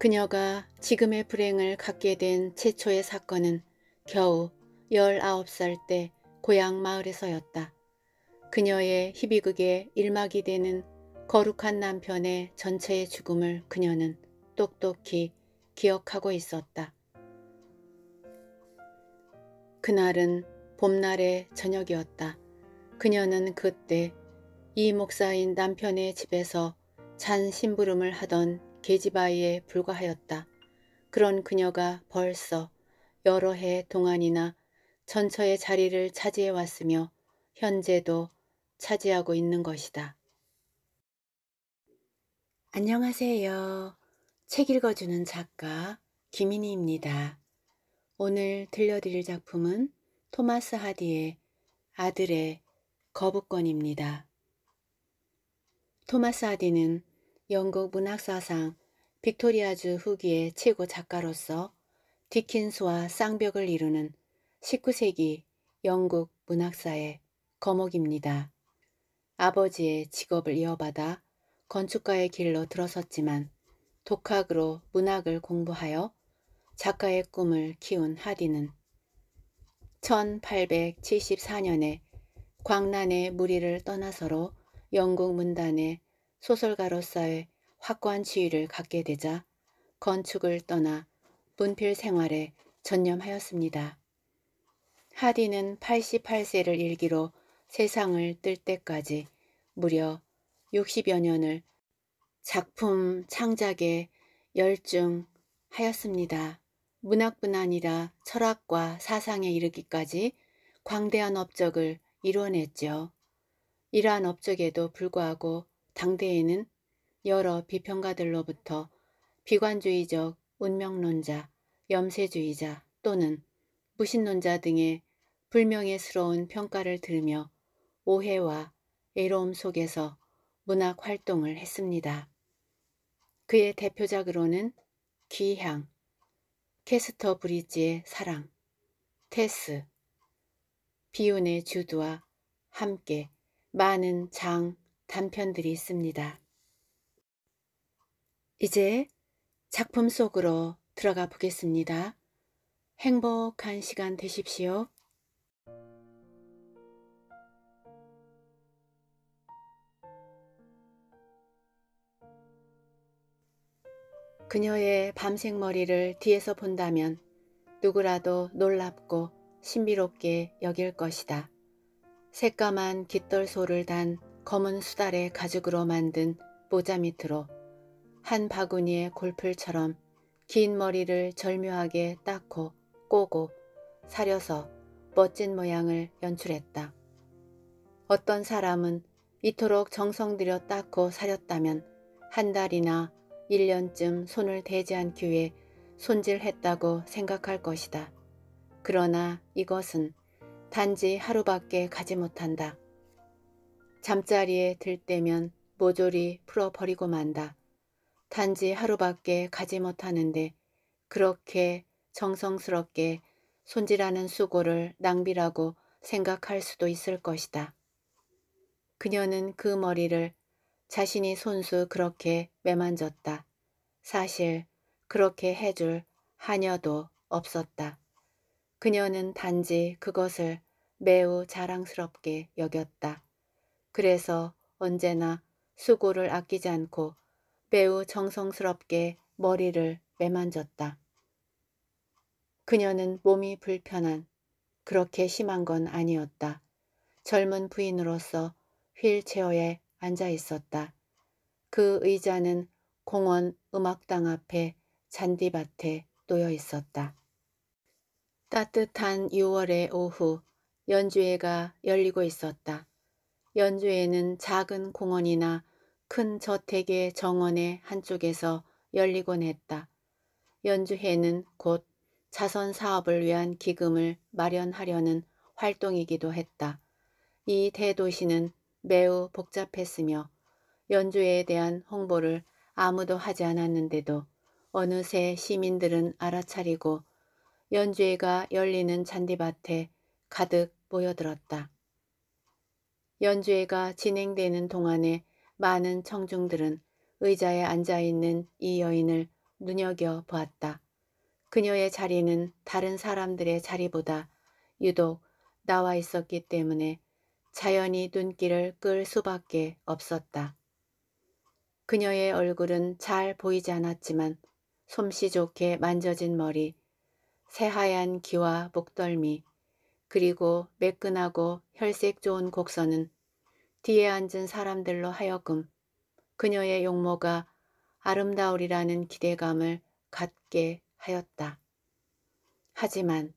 그녀가 지금의 불행을 갖게 된 최초의 사건은 겨우 19살 때 고향 마을에서였다. 그녀의 희비극의 일막이 되는 거룩한 남편의 전체의 죽음을 그녀는 똑똑히 기억하고 있었다. 그날은 봄날의 저녁이었다. 그녀는 그때 이 목사인 남편의 집에서 잔 심부름을 하던 계집아이에 불과하였다. 그런 그녀가 벌써 여러 해 동안이나 전처의 자리를 차지해 왔으며 현재도 차지하고 있는 것이다. 안녕하세요. 책 읽어주는 작가 김인희입니다. 오늘 들려드릴 작품은 토마스 하디의 아들의 거부권입니다. 토마스 하디는 영국 문학사상 빅토리아주 후기의 최고 작가로서 디킨스와 쌍벽을 이루는 19세기 영국 문학사의 거목입니다. 아버지의 직업을 이어받아 건축가의 길로 들어섰지만 독학으로 문학을 공부하여 작가의 꿈을 키운 하디는 1874년에 광란의 무리를 떠나서로 영국 문단에 소설가로서의 확고한 지위를 갖게 되자 건축을 떠나 문필 생활에 전념하였습니다. 하디는 88세를 일기로 세상을 뜰 때까지 무려 60여 년을 작품 창작에 열중하였습니다. 문학뿐 아니라 철학과 사상에 이르기까지 광대한 업적을 이뤄냈죠. 이러한 업적에도 불구하고 당대에는 여러 비평가들로부터 비관주의적, 운명론자, 염세주의자 또는 무신론자 등의 불명예스러운 평가를 들으며 오해와 애로움 속에서 문학 활동을 했습니다. 그의 대표작으로는 귀향, 캐스터 브리지의 사랑, 테스, 비운의 주두와 함께 많은 장, 단편들이 있습니다. 이제 작품 속으로 들어가 보겠습니다. 행복한 시간 되십시오. 그녀의 밤색 머리를 뒤에서 본다면 누구라도 놀랍고 신비롭게 여길 것이다. 새까만 깃털 소를 단 검은 수달의 가죽으로 만든 모자 밑으로 한 바구니의 골풀처럼 긴 머리를 절묘하게 닦고 꼬고 사려서 멋진 모양을 연출했다. 어떤 사람은 이토록 정성 들여 닦고 사렸다면 한 달이나 1년쯤 손을 대지 않기 위해 손질했다고 생각할 것이다. 그러나 이것은 단지 하루밖에 가지 못한다. 잠자리에 들 때면 모조리 풀어버리고 만다. 단지 하루밖에 가지 못하는데 그렇게 정성스럽게 손질하는 수고를 낭비라고 생각할 수도 있을 것이다. 그녀는 그 머리를 자신이 손수 그렇게 매만졌다. 사실 그렇게 해줄 하녀도 없었다. 그녀는 단지 그것을 매우 자랑스럽게 여겼다. 그래서 언제나 수고를 아끼지 않고 매우 정성스럽게 머리를 매만졌다. 그녀는 몸이 불편한 그렇게 심한 건 아니었다. 젊은 부인으로서 휠체어에 앉아 있었다. 그 의자는 공원 음악당 앞에 잔디밭에 놓여 있었다. 따뜻한 6월의 오후 연주회가 열리고 있었다. 연주회는 작은 공원이나 큰 저택의 정원의 한쪽에서 열리곤 했다. 연주회는 곧 자선 사업을 위한 기금을 마련하려는 활동이기도 했다. 이 대도시는 매우 복잡했으며 연주회에 대한 홍보를 아무도 하지 않았는데도 어느새 시민들은 알아차리고 연주회가 열리는 잔디밭에 가득 모여들었다. 연주회가 진행되는 동안에 많은 청중들은 의자에 앉아있는 이 여인을 눈여겨 보았다. 그녀의 자리는 다른 사람들의 자리보다 유독 나와 있었기 때문에 자연히 눈길을 끌 수밖에 없었다. 그녀의 얼굴은 잘 보이지 않았지만 솜씨 좋게 만져진 머리, 새하얀 귀와 목덜미, 그리고 매끈하고 혈색 좋은 곡선은 뒤에 앉은 사람들로 하여금 그녀의 용모가 아름다우리라는 기대감을 갖게 하였다. 하지만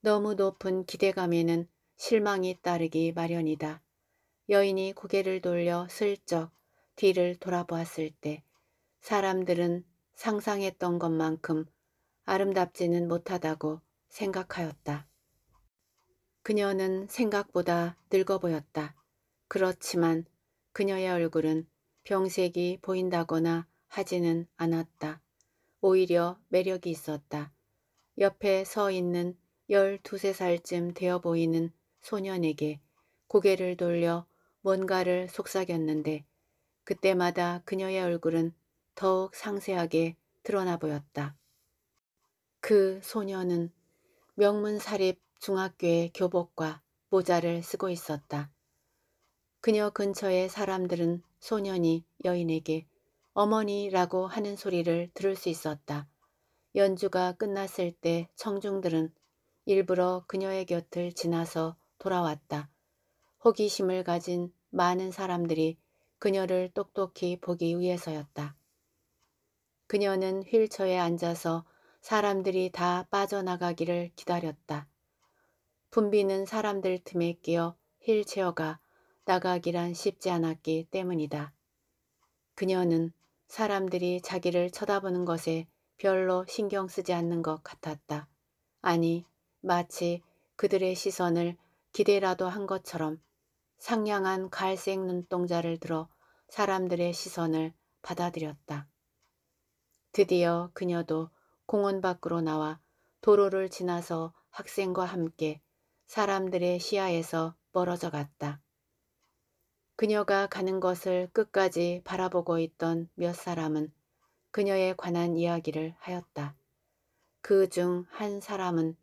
너무 높은 기대감에는 실망이 따르기 마련이다. 여인이 고개를 돌려 슬쩍 뒤를 돌아보았을 때 사람들은 상상했던 것만큼 아름답지는 못하다고 생각하였다. 그녀는 생각보다 늙어 보였다. 그렇지만 그녀의 얼굴은 병색이 보인다거나 하지는 않았다. 오히려 매력이 있었다. 옆에 서 있는 1 2세 살쯤 되어 보이는 소년에게 고개를 돌려 뭔가를 속삭였는데 그때마다 그녀의 얼굴은 더욱 상세하게 드러나 보였다. 그 소녀는 명문사립 중학교의 교복과 모자를 쓰고 있었다. 그녀 근처의 사람들은 소년이 여인에게 어머니라고 하는 소리를 들을 수 있었다. 연주가 끝났을 때 청중들은 일부러 그녀의 곁을 지나서 돌아왔다. 호기심을 가진 많은 사람들이 그녀를 똑똑히 보기 위해서였다. 그녀는 휠체어에 앉아서 사람들이 다 빠져나가기를 기다렸다. 분비는 사람들 틈에 끼어 힐체어가 나가기란 쉽지 않았기 때문이다. 그녀는 사람들이 자기를 쳐다보는 것에 별로 신경 쓰지 않는 것 같았다. 아니, 마치 그들의 시선을 기대라도 한 것처럼 상냥한 갈색 눈동자를 들어 사람들의 시선을 받아들였다. 드디어 그녀도 공원 밖으로 나와 도로를 지나서 학생과 함께 사람들의 시야에서 멀어져 갔다. 그녀가 가는 것을 끝까지 바라보고 있던 몇 사람은 그녀에 관한 이야기를 하였다. 그 중 한 사람은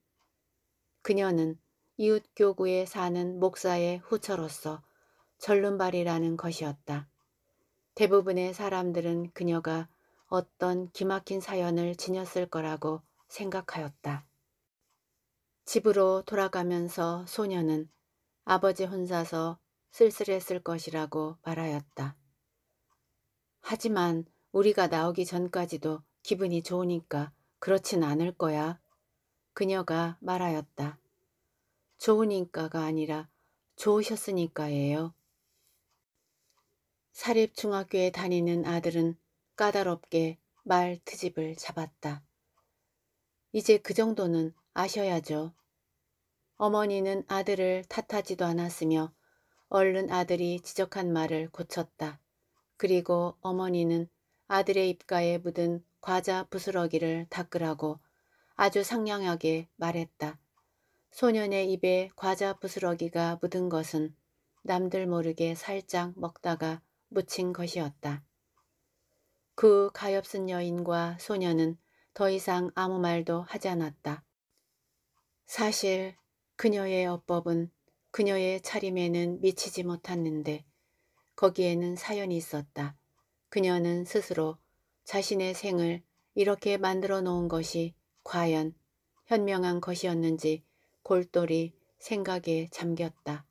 그녀는 이웃 교구에 사는 목사의 후처로서 절름발이라는 것이었다. 대부분의 사람들은 그녀가 어떤 기막힌 사연을 지녔을 거라고 생각하였다. 집으로 돌아가면서 소녀는 아버지 혼자서 쓸쓸했을 것이라고 말하였다. 하지만 우리가 나오기 전까지도 기분이 좋으니까 그렇진 않을 거야. 그녀가 말하였다. 좋으니까가 아니라 좋으셨으니까예요. 사립중학교에 다니는 아들은 까다롭게 말 트집을 잡았다. 이제 그 정도는 아셔야죠. 어머니는 아들을 탓하지도 않았으며 얼른 아들이 지적한 말을 고쳤다. 그리고 어머니는 아들의 입가에 묻은 과자 부스러기를 닦으라고 아주 상냥하게 말했다. 소년의 입에 과자 부스러기가 묻은 것은 남들 모르게 살짝 먹다가 묻힌 것이었다. 그 가엾은 여인과 소년은 더 이상 아무 말도 하지 않았다. 사실 그녀의 어법은 그녀의 차림에는 미치지 못했는데 거기에는 사연이 있었다. 그녀는 스스로 자신의 생을 이렇게 만들어 놓은 것이 과연 현명한 것이었는지 골똘히 생각에 잠겼다.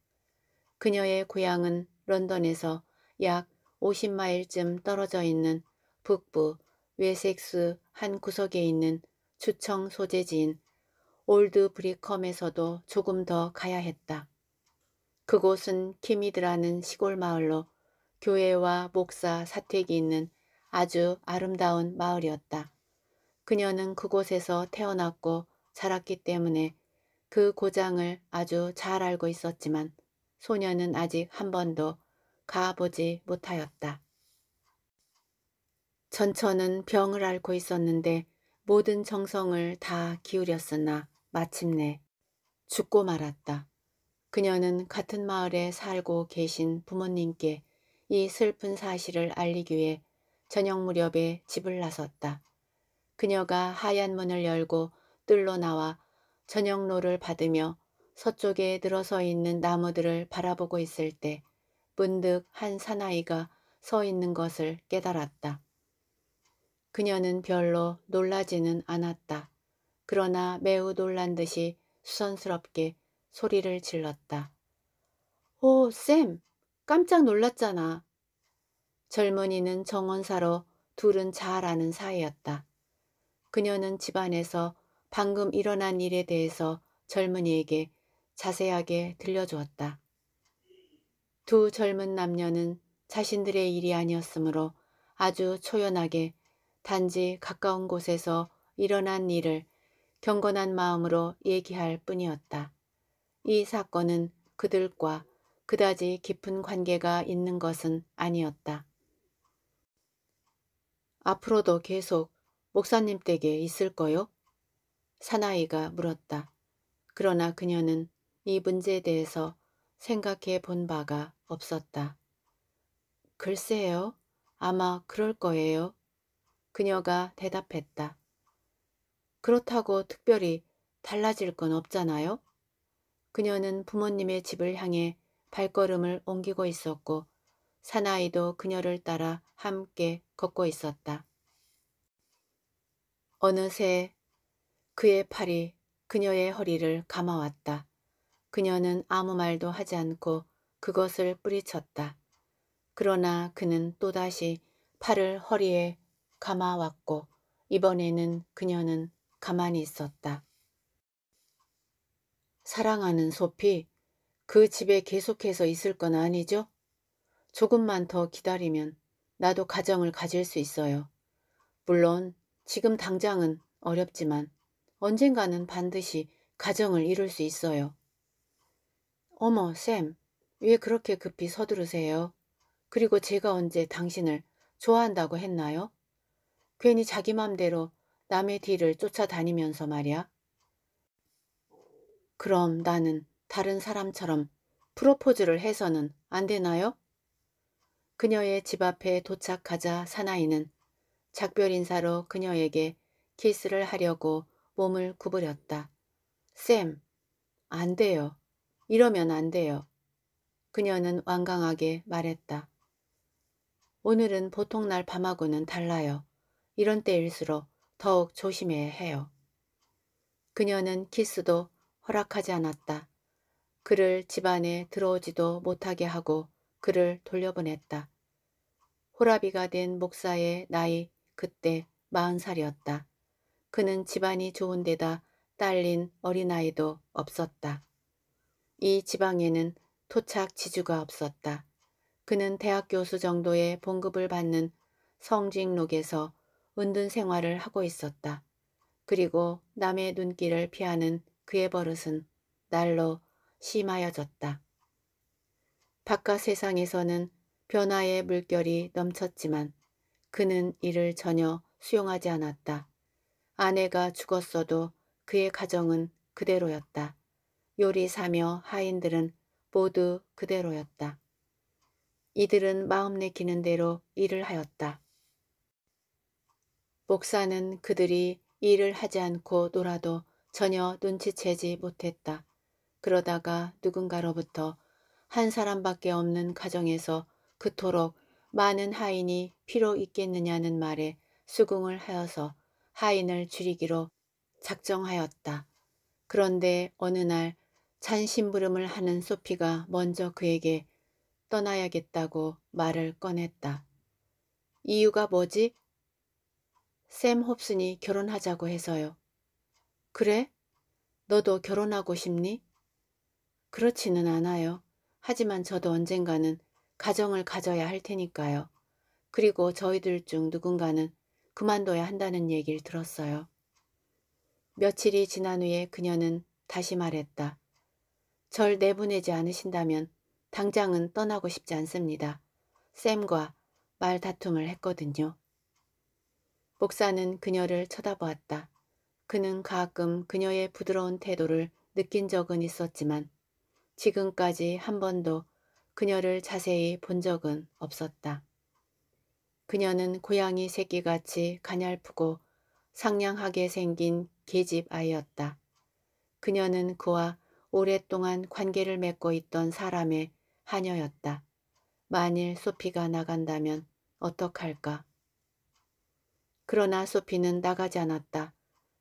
그녀의 고향은 런던에서 약 50마일쯤 떨어져 있는 북부 웨섹스 한 구석에 있는 주청 소재지인 올드 브리컴에서도 조금 더 가야 했다. 그곳은 키미드라는 시골 마을로 교회와 목사 사택이 있는 아주 아름다운 마을이었다. 그녀는 그곳에서 태어났고 자랐기 때문에 그 고장을 아주 잘 알고 있었지만 소녀는 아직 한 번도 가보지 못하였다. 전처는 병을 앓고 있었는데 모든 정성을 다 기울였으나 마침내 죽고 말았다. 그녀는 같은 마을에 살고 계신 부모님께 이 슬픈 사실을 알리기 위해 저녁 무렵에 집을 나섰다. 그녀가 하얀 문을 열고 뜰로 나와 저녁로를 받으며 서쪽에 늘어서 있는 나무들을 바라보고 있을 때 문득 한 사나이가 서 있는 것을 깨달았다. 그녀는 별로 놀라지는 않았다. 그러나 매우 놀란 듯이 수선스럽게 소리를 질렀다. 오, 쌤! 깜짝 놀랐잖아. 젊은이는 정원사로 둘은 잘 아는 사이였다. 그녀는 집안에서 방금 일어난 일에 대해서 젊은이에게 자세하게 들려주었다. 두 젊은 남녀는 자신들의 일이 아니었으므로 아주 초연하게 단지 가까운 곳에서 일어난 일을 경건한 마음으로 얘기할 뿐이었다. 이 사건은 그들과 그다지 깊은 관계가 있는 것은 아니었다. 앞으로도 계속 목사님 댁에 있을 거요? 사나이가 물었다. 그러나 그녀는 이 문제에 대해서 생각해 본 바가 없었다. 글쎄요. 아마 그럴 거예요. 그녀가 대답했다. 그렇다고 특별히 달라질 건 없잖아요. 그녀는 부모님의 집을 향해 발걸음을 옮기고 있었고 사나이도 그녀를 따라 함께 걷고 있었다. 어느새 그의 팔이 그녀의 허리를 감아왔다. 그녀는 아무 말도 하지 않고 그것을 뿌리쳤다. 그러나 그는 또다시 팔을 허리에 감아왔고 이번에는 그녀는 가만히 있었다. 사랑하는 소피, 그 집에 계속해서 있을 건 아니죠? 조금만 더 기다리면 나도 가정을 가질 수 있어요. 물론 지금 당장은 어렵지만 언젠가는 반드시 가정을 이룰 수 있어요. 어머, 쌤, 왜 그렇게 급히 서두르세요? 그리고 제가 언제 당신을 좋아한다고 했나요? 괜히 자기 맘대로 남의 뒤를 쫓아다니면서 말이야. 그럼 나는 다른 사람처럼 프로포즈를 해서는 안 되나요? 그녀의 집 앞에 도착하자 사나이는 작별 인사로 그녀에게 키스를 하려고 몸을 구부렸다. 쌤, 안 돼요. 이러면 안 돼요. 그녀는 완강하게 말했다. 오늘은 보통 날 밤하고는 달라요. 이런 때일수록 더욱 조심해야 해요. 그녀는 키스도 허락하지 않았다. 그를 집안에 들어오지도 못하게 하고 그를 돌려보냈다. 호라비가 된 목사의 나이 그때 마흔 살이었다. 그는 집안이 좋은 데다 딸린 어린아이도 없었다. 이 지방에는 토착 지주가 없었다. 그는 대학 교수 정도의 봉급을 받는 성직록에서 은둔 생활을 하고 있었다. 그리고 남의 눈길을 피하는 그의 버릇은 날로 심하여졌다. 바깥 세상에서는 변화의 물결이 넘쳤지만 그는 이를 전혀 수용하지 않았다. 아내가 죽었어도 그의 가정은 그대로였다. 요리사며 하인들은 모두 그대로였다. 이들은 마음 내키는 대로 일을 하였다. 목사는 그들이 일을 하지 않고 놀아도 전혀 눈치채지 못했다. 그러다가 누군가로부터 한 사람밖에 없는 가정에서 그토록 많은 하인이 필요 있겠느냐는 말에 수긍을 하여서 하인을 줄이기로 작정하였다. 그런데 어느 날 잔심부름을 하는 소피가 먼저 그에게 떠나야겠다고 말을 꺼냈다. 이유가 뭐지? 샘 홉슨이 결혼하자고 해서요. 그래? 너도 결혼하고 싶니? 그렇지는 않아요. 하지만 저도 언젠가는 가정을 가져야 할 테니까요. 그리고 저희들 중 누군가는 그만둬야 한다는 얘기를 들었어요. 며칠이 지난 후에 그녀는 다시 말했다. 절 내보내지 않으신다면 당장은 떠나고 싶지 않습니다. 샘과 말다툼을 했거든요. 복사는 그녀를 쳐다보았다. 그는 가끔 그녀의 부드러운 태도를 느낀 적은 있었지만 지금까지 한 번도 그녀를 자세히 본 적은 없었다. 그녀는 고양이 새끼같이 가냘프고 상냥하게 생긴 계집 아이였다. 그녀는 그와 오랫동안 관계를 맺고 있던 사람의 하녀였다. 만일 소피가 나간다면 어떡할까? 그러나 소피는 나가지 않았다.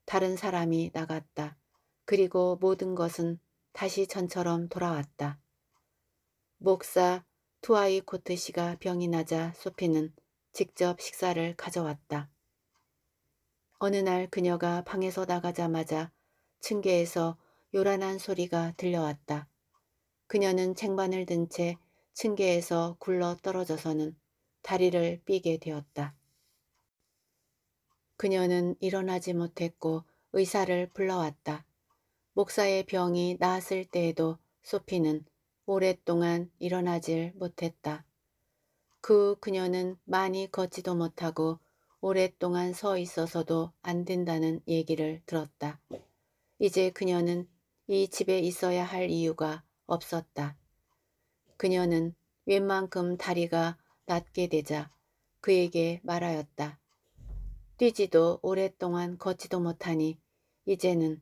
다른 사람이 나갔다. 그리고 모든 것은 다시 전처럼 돌아왔다. 목사 투아이 코트 씨가 병이 나자 소피는 직접 식사를 가져왔다. 어느 날 그녀가 방에서 나가자마자 층계에서 요란한 소리가 들려왔다. 그녀는 쟁반을 든 채 층계에서 굴러 떨어져서는 다리를 삐게 되었다. 그녀는 일어나지 못했고 의사를 불러왔다. 목사의 병이 나았을 때에도 소피는 오랫동안 일어나질 못했다. 그 그녀는 많이 걷지도 못하고 오랫동안 서 있어서도 안 된다는 얘기를 들었다. 이제 그녀는 이 집에 있어야 할 이유가 없었다. 그녀는 웬만큼 다리가 낮게 되자 그에게 말하였다. 뛰지도 오랫동안 걷지도 못하니 이제는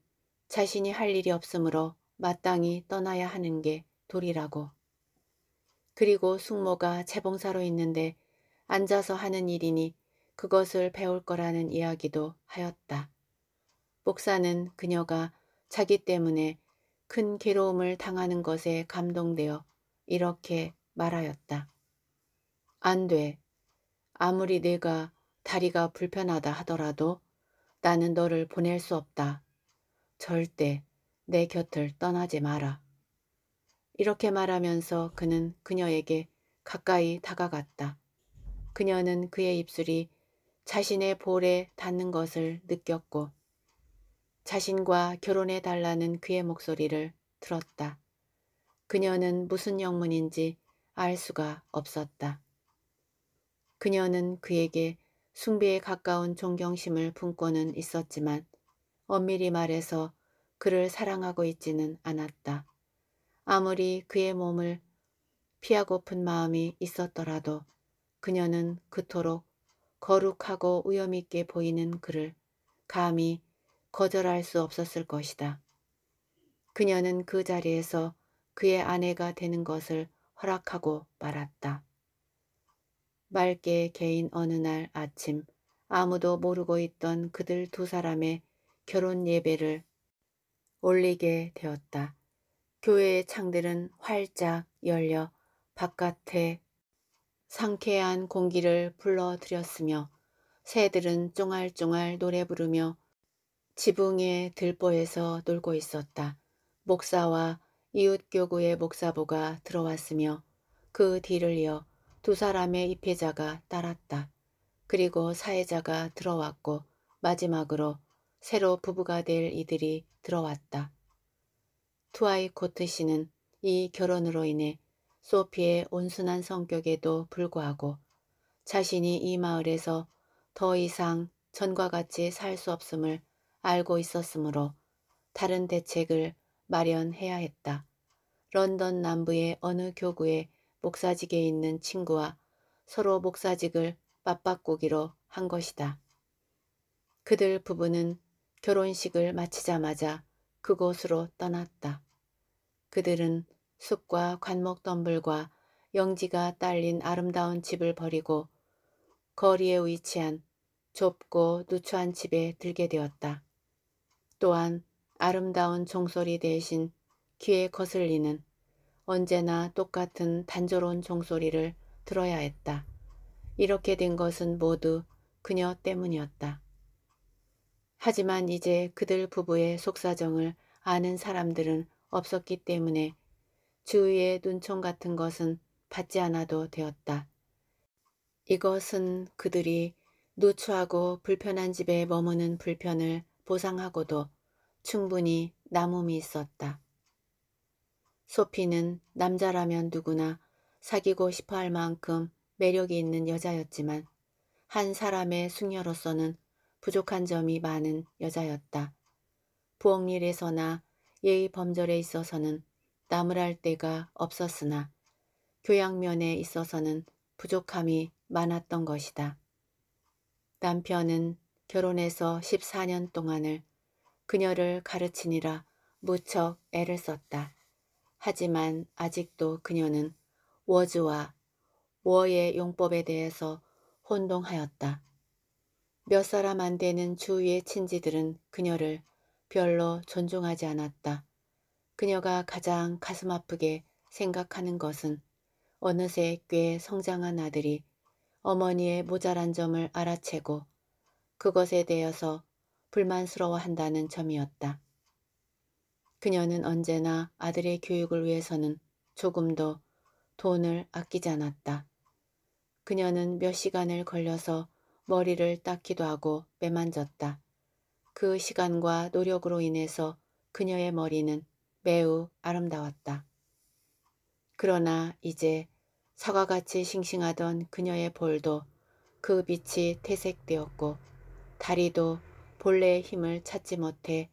자신이 할 일이 없으므로 마땅히 떠나야 하는 게 도리라고. 그리고 숙모가 재봉사로 있는데 앉아서 하는 일이니 그것을 배울 거라는 이야기도 하였다. 복사는 그녀가 자기 때문에 큰 괴로움을 당하는 것에 감동되어 이렇게 말하였다. 안 돼. 아무리 내가 다리가 불편하다 하더라도 나는 너를 보낼 수 없다. 절대 내 곁을 떠나지 마라. 이렇게 말하면서 그는 그녀에게 가까이 다가갔다. 그녀는 그의 입술이 자신의 볼에 닿는 것을 느꼈고 자신과 결혼해 달라는 그의 목소리를 들었다. 그녀는 무슨 영문인지 알 수가 없었다. 그녀는 그에게 숭배에 가까운 존경심을 품고는 있었지만 엄밀히 말해서 그를 사랑하고 있지는 않았다. 아무리 그의 몸을 피하고픈 마음이 있었더라도 그녀는 그토록 거룩하고 위엄있게 보이는 그를 감히 거절할 수 없었을 것이다. 그녀는 그 자리에서 그의 아내가 되는 것을 허락하고 말았다. 맑게 개인 어느 날 아침 아무도 모르고 있던 그들 두 사람의 결혼 예배를 올리게 되었다. 교회의 창들은 활짝 열려 바깥에 상쾌한 공기를 불러들였으며 새들은 쫑알쫑알 노래 부르며 지붕의 들보에서 놀고 있었다. 목사와 이웃교구의 목사보가 들어왔으며 그 뒤를 이어 두 사람의 입회자가 따랐다. 그리고 사회자가 들어왔고 마지막으로 새로 부부가 될 이들이 들어왔다. 투아이 코트 씨는 이 결혼으로 인해 소피의 온순한 성격에도 불구하고 자신이 이 마을에서 더 이상 전과 같이 살 수 없음을 알고 있었으므로 다른 대책을 마련해야 했다. 런던 남부의 어느 교구에 목사직에 있는 친구와 서로 목사직을 맞바꾸기로 한 것이다. 그들 부부는 결혼식을 마치자마자 그곳으로 떠났다. 그들은 숲과 관목 덤불과 영지가 딸린 아름다운 집을 버리고 거리에 위치한 좁고 누추한 집에 들게 되었다. 또한 아름다운 종소리 대신 귀에 거슬리는 언제나 똑같은 단조로운 종소리를 들어야 했다. 이렇게 된 것은 모두 그녀 때문이었다. 하지만 이제 그들 부부의 속사정을 아는 사람들은 없었기 때문에 주위의 눈총 같은 것은 받지 않아도 되었다. 이것은 그들이 노추하고 불편한 집에 머무는 불편을 보상하고도 충분히 남음이 있었다. 소피는 남자라면 누구나 사귀고 싶어 할 만큼 매력이 있는 여자였지만 한 사람의 숙녀로서는 부족한 점이 많은 여자였다. 부엌일에서나 예의 범절에 있어서는 나무랄 데가 없었으나 교양면에 있어서는 부족함이 많았던 것이다. 남편은 결혼해서 14년 동안을 그녀를 가르치니라 무척 애를 썼다. 하지만 아직도 그녀는 워즈와 워의 용법에 대해서 혼동하였다. 몇 사람 안 되는 주위의 친지들은 그녀를 별로 존중하지 않았다. 그녀가 가장 가슴 아프게 생각하는 것은 어느새 꽤 성장한 아들이 어머니의 모자란 점을 알아채고 그것에 대해서 불만스러워한다는 점이었다. 그녀는 언제나 아들의 교육을 위해서는 조금도 돈을 아끼지 않았다. 그녀는 몇 시간을 걸려서 머리를 닦기도 하고 매만졌다그 시간과 노력으로 인해서 그녀의 머리는 매우 아름다웠다. 그러나 이제 사과같이 싱싱하던 그녀의 볼도 그 빛이 퇴색되었고 다리도 본래의 힘을 찾지 못해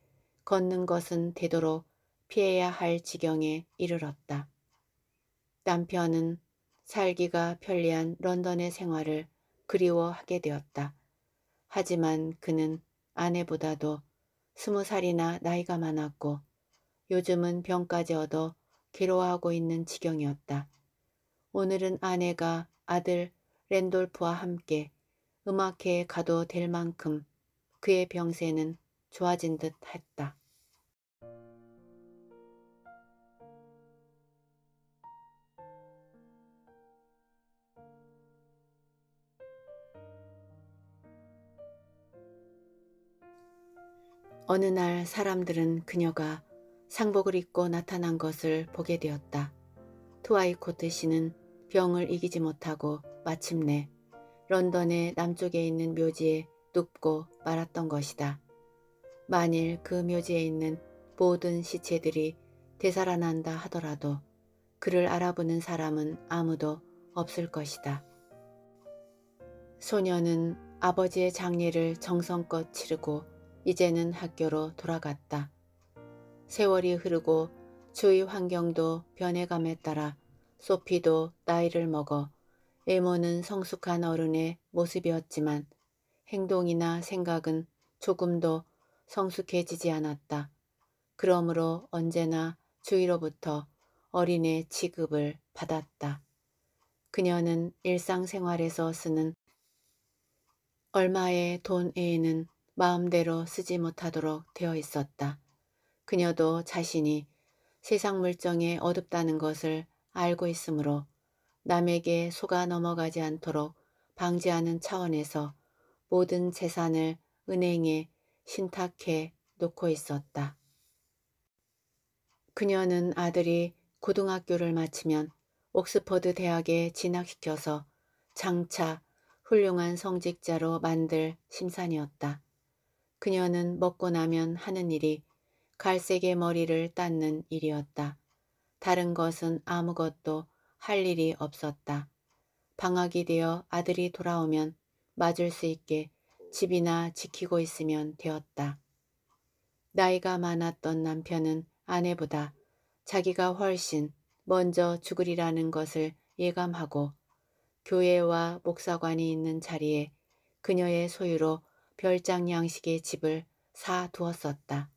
걷는 것은 되도록 피해야 할 지경에 이르렀다. 남편은 살기가 편리한 런던의 생활을 그리워하게 되었다. 하지만 그는 아내보다도 스무 살이나 나이가 많았고 요즘은 병까지 얻어 괴로워하고 있는 지경이었다. 오늘은 아내가 아들 랜돌프와 함께 음악회에 가도 될 만큼 그의 병세는 좋아진 듯 했다. 어느 날 사람들은 그녀가 상복을 입고 나타난 것을 보게 되었다. 투아이코트 씨는 병을 이기지 못하고 마침내 런던의 남쪽에 있는 묘지에 눕고 말았던 것이다. 만일 그 묘지에 있는 모든 시체들이 되살아난다 하더라도 그를 알아보는 사람은 아무도 없을 것이다. 소녀는 아버지의 장례를 정성껏 치르고 이제는 학교로 돌아갔다. 세월이 흐르고 주위 환경도 변해감에 따라 소피도 나이를 먹어 애모는 성숙한 어른의 모습이었지만 행동이나 생각은 조금도 성숙해지지 않았다. 그러므로 언제나 주위로부터 어린애 취급을 받았다. 그녀는 일상생활에서 쓰는 얼마의 돈에는 마음대로 쓰지 못하도록 되어 있었다. 그녀도 자신이 세상 물정에 어둡다는 것을 알고 있으므로 남에게 속아 넘어가지 않도록 방지하는 차원에서 모든 재산을 은행에 신탁해 놓고 있었다. 그녀는 아들이 고등학교를 마치면 옥스퍼드 대학에 진학시켜서 장차 훌륭한 성직자로 만들 심산이었다. 그녀는 먹고 나면 하는 일이 갈색의 머리를 닦는 일이었다. 다른 것은 아무것도 할 일이 없었다. 방학이 되어 아들이 돌아오면 맞을 수 있게 집이나 지키고 있으면 되었다. 나이가 많았던 남편은 아내보다 자기가 훨씬 먼저 죽으리라는 것을 예감하고 교회와 목사관이 있는 자리에 그녀의 소유로 별장 양식의 집을 사 두었었다.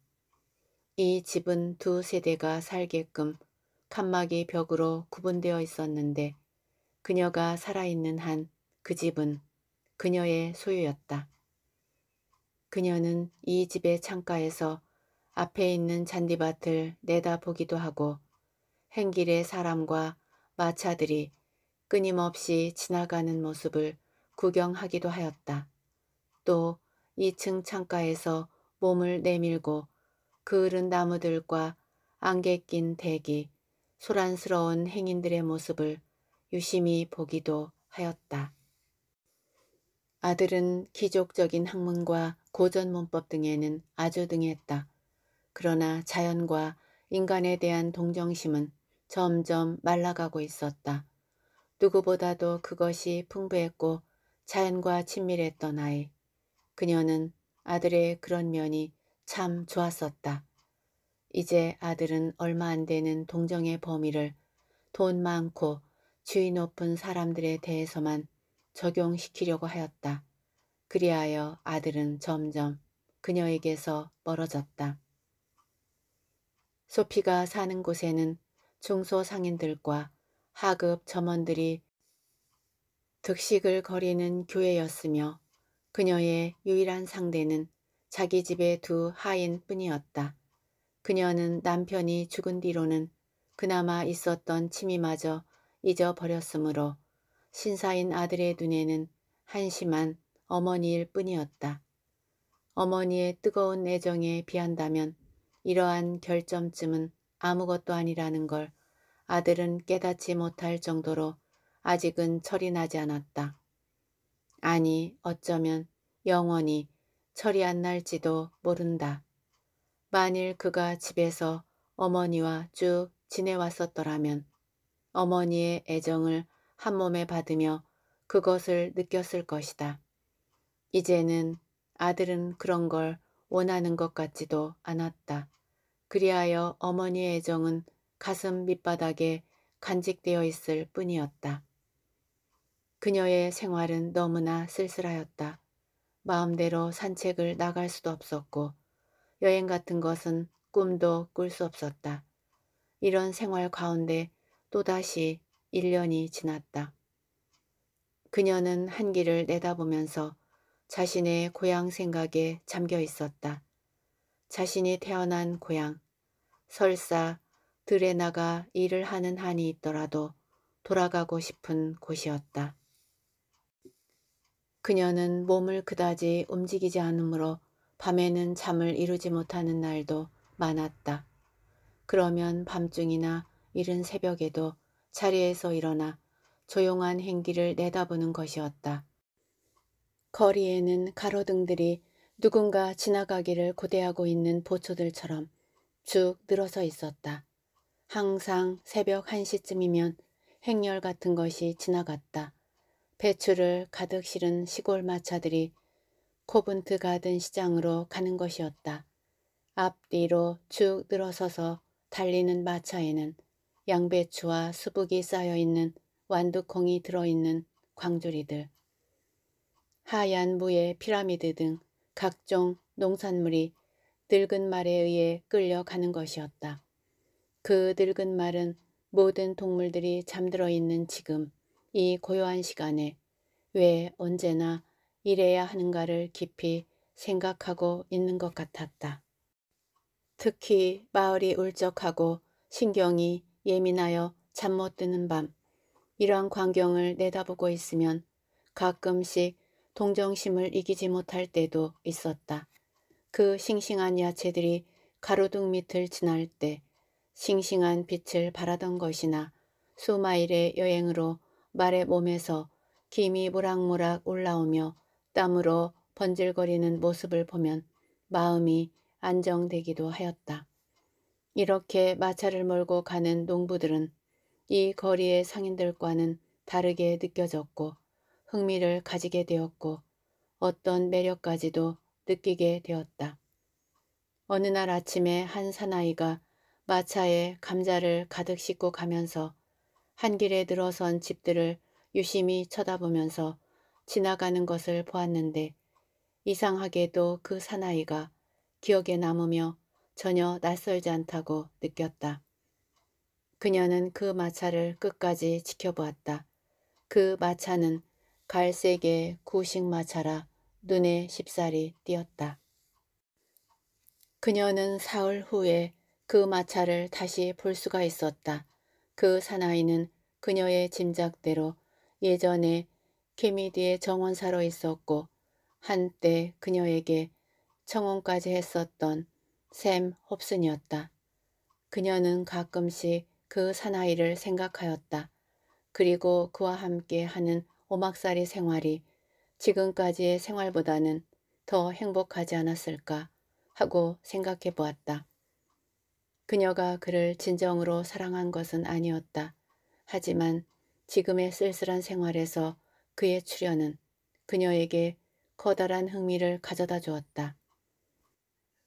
이 집은 두 세대가 살게끔 칸막이 벽으로 구분되어 있었는데 그녀가 살아있는 한 그 집은 그녀의 소유였다. 그녀는 이 집의 창가에서 앞에 있는 잔디밭을 내다보기도 하고 행길의 사람과 마차들이 끊임없이 지나가는 모습을 구경하기도 하였다. 또 2층 창가에서 몸을 내밀고 그을은 나무들과 안개 낀 대기, 소란스러운 행인들의 모습을 유심히 보기도 하였다. 아들은 기족적인 학문과 고전 문법 등에는 아주 등했다. 그러나 자연과 인간에 대한 동정심은 점점 말라가고 있었다. 누구보다도 그것이 풍부했고 자연과 친밀했던 아이. 그녀는 아들의 그런 면이 참 좋았었다. 이제 아들은 얼마 안 되는 동정의 범위를 돈 많고 주의 높은 사람들에 대해서만 적용시키려고 하였다. 그리하여 아들은 점점 그녀에게서 멀어졌다. 소피가 사는 곳에는 중소상인들과 하급 점원들이 득식을 거리는 교회였으며 그녀의 유일한 상대는 자기 집의 두 하인뿐이었다. 그녀는 남편이 죽은 뒤로는 그나마 있었던 침이마저 잊어버렸으므로 신사인 아들의 눈에는 한심한 어머니일 뿐이었다. 어머니의 뜨거운 애정에 비한다면 이러한 결점쯤은 아무것도 아니라는 걸 아들은 깨닫지 못할 정도로 아직은 철이 나지 않았다. 아니 어쩌면 영원히 철이 안 날지도 모른다. 만일 그가 집에서 어머니와 쭉 지내왔었더라면 어머니의 애정을 한 몸에 받으며 그것을 느꼈을 것이다. 이제는 아들은 그런 걸 원하는 것 같지도 않았다. 그리하여 어머니의 애정은 가슴 밑바닥에 간직되어 있을 뿐이었다. 그녀의 생활은 너무나 쓸쓸하였다. 마음대로 산책을 나갈 수도 없었고 여행 같은 것은 꿈도 꿀 수 없었다. 이런 생활 가운데 또다시 1년이 지났다. 그녀는 한 길을 내다보면서 자신의 고향 생각에 잠겨 있었다. 자신이 태어난 고향, 설사 들에 나가 일을 하는 한이 있더라도 돌아가고 싶은 곳이었다. 그녀는 몸을 그다지 움직이지 않으므로 밤에는 잠을 이루지 못하는 날도 많았다. 그러면 밤중이나 이른 새벽에도 자리에서 일어나 조용한 행기를 내다보는 것이었다. 거리에는 가로등들이 누군가 지나가기를 고대하고 있는 보초들처럼 쭉 늘어서 있었다. 항상 새벽 1시쯤이면 행렬 같은 것이 지나갔다. 배추를 가득 실은 시골 마차들이 코분트 그 가든 시장으로 가는 것이었다. 앞뒤로 쭉 늘어서서 달리는 마차에는 양배추와 수북이 쌓여있는 완두콩이 들어있는 광주리들, 하얀 무의 피라미드 등 각종 농산물이 늙은 말에 의해 끌려가는 것이었다. 그 늙은 말은 모든 동물들이 잠들어 있는 지금 이 고요한 시간에 왜 언제나 이래야 하는가를 깊이 생각하고 있는 것 같았다. 특히 마을이 울적하고 신경이 예민하여 잠 못 드는 밤 이러한 광경을 내다보고 있으면 가끔씩 동정심을 이기지 못할 때도 있었다. 그 싱싱한 야채들이 가로등 밑을 지날 때 싱싱한 빛을 바라던 것이나 수마일의 여행으로 말의 몸에서 김이 모락모락 올라오며 땀으로 번질거리는 모습을 보면 마음이 안정되기도 하였다. 이렇게 마차를 몰고 가는 농부들은 이 거리의 상인들과는 다르게 느껴졌고 흥미를 가지게 되었고 어떤 매력까지도 느끼게 되었다. 어느 날 아침에 한 사나이가 마차에 감자를 가득 싣고 가면서 한 길에 들어선 집들을 유심히 쳐다보면서 지나가는 것을 보았는데 이상하게도 그 사나이가 기억에 남으며 전혀 낯설지 않다고 느꼈다. 그녀는 그 마차를 끝까지 지켜보았다. 그 마차는 갈색의 구식 마차라 눈에 십살이 띄었다. 그녀는 사흘 후에 그 마차를 다시 볼 수가 있었다. 그 사나이는 그녀의 짐작대로 예전에 케미디의 정원사로 있었고 한때 그녀에게 청혼까지 했었던 샘 홉슨이었다. 그녀는 가끔씩 그 사나이를 생각하였다. 그리고 그와 함께 하는 오막살이 생활이 지금까지의 생활보다는 더 행복하지 않았을까 하고 생각해 보았다. 그녀가 그를 진정으로 사랑한 것은 아니었다. 하지만 지금의 쓸쓸한 생활에서 그의 출연은 그녀에게 커다란 흥미를 가져다 주었다.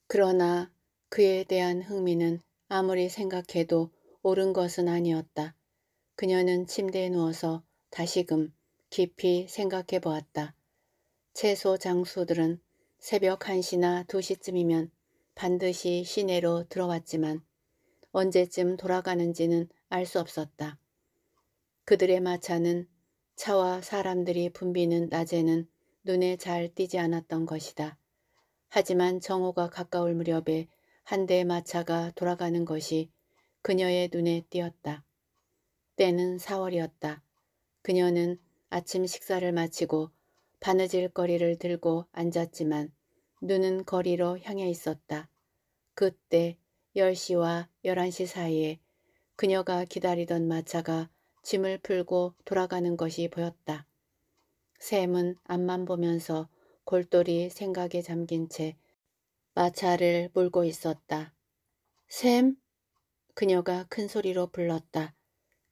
그러나 그에 대한 흥미는 아무리 생각해도 옳은 것은 아니었다. 그녀는 침대에 누워서 다시금 깊이 생각해 보았다. 채소 장수들은 새벽 1시나 2시쯤이면 반드시 시내로 들어왔지만 언제쯤 돌아가는지는 알 수 없었다. 그들의 마차는 차와 사람들이 붐비는 낮에는 눈에 잘 띄지 않았던 것이다. 하지만 정오가 가까울 무렵에 한 대의 마차가 돌아가는 것이 그녀의 눈에 띄었다. 때는 4월이었다. 그녀는 아침 식사를 마치고 바느질거리를 들고 앉았지만 눈은 거리로 향해 있었다. 그때 10시와 11시 사이에 그녀가 기다리던 마차가 짐을 풀고 돌아가는 것이 보였다. 샘은 앞만 보면서 골똘히 생각에 잠긴 채 마차를 몰고 있었다. 샘! 그녀가 큰 소리로 불렀다.